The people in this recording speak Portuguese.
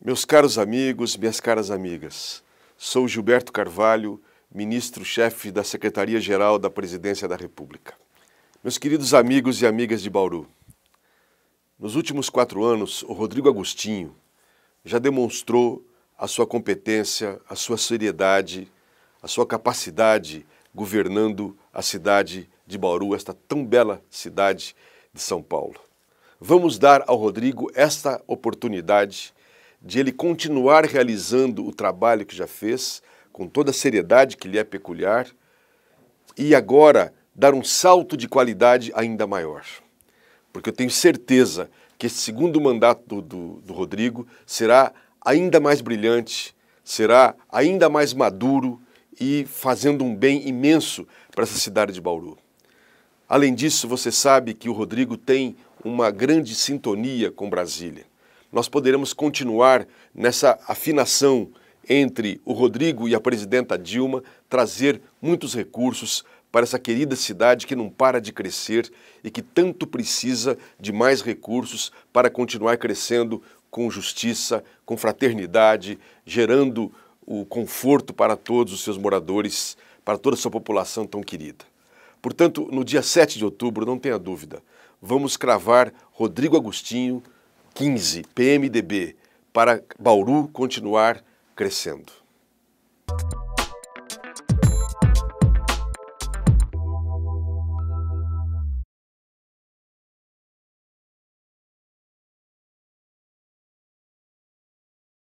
Meus caros amigos, minhas caras amigas, sou Gilberto Carvalho, ministro-chefe da Secretaria-Geral da Presidência da República. Meus queridos amigos e amigas de Bauru, nos últimos quatro anos, o Rodrigo Agostinho já demonstrou a sua competência, a sua seriedade, a sua capacidade governando a cidade de Bauru, esta tão bela cidade de São Paulo. Vamos dar ao Rodrigo esta oportunidade de ele continuar realizando o trabalho que já fez, com toda a seriedade que lhe é peculiar, e agora dar um salto de qualidade ainda maior. Porque eu tenho certeza que esse segundo mandato do, do, do Rodrigo será ainda mais brilhante, será ainda mais maduro e fazendo um bem imenso para essa cidade de Bauru. Além disso, você sabe que o Rodrigo tem uma grande sintonia com Brasília nós poderemos continuar nessa afinação entre o Rodrigo e a presidenta Dilma, trazer muitos recursos para essa querida cidade que não para de crescer e que tanto precisa de mais recursos para continuar crescendo com justiça, com fraternidade, gerando o conforto para todos os seus moradores, para toda a sua população tão querida. Portanto, no dia 7 de outubro, não tenha dúvida, vamos cravar Rodrigo Agostinho 15, PMDB, para Bauru continuar crescendo.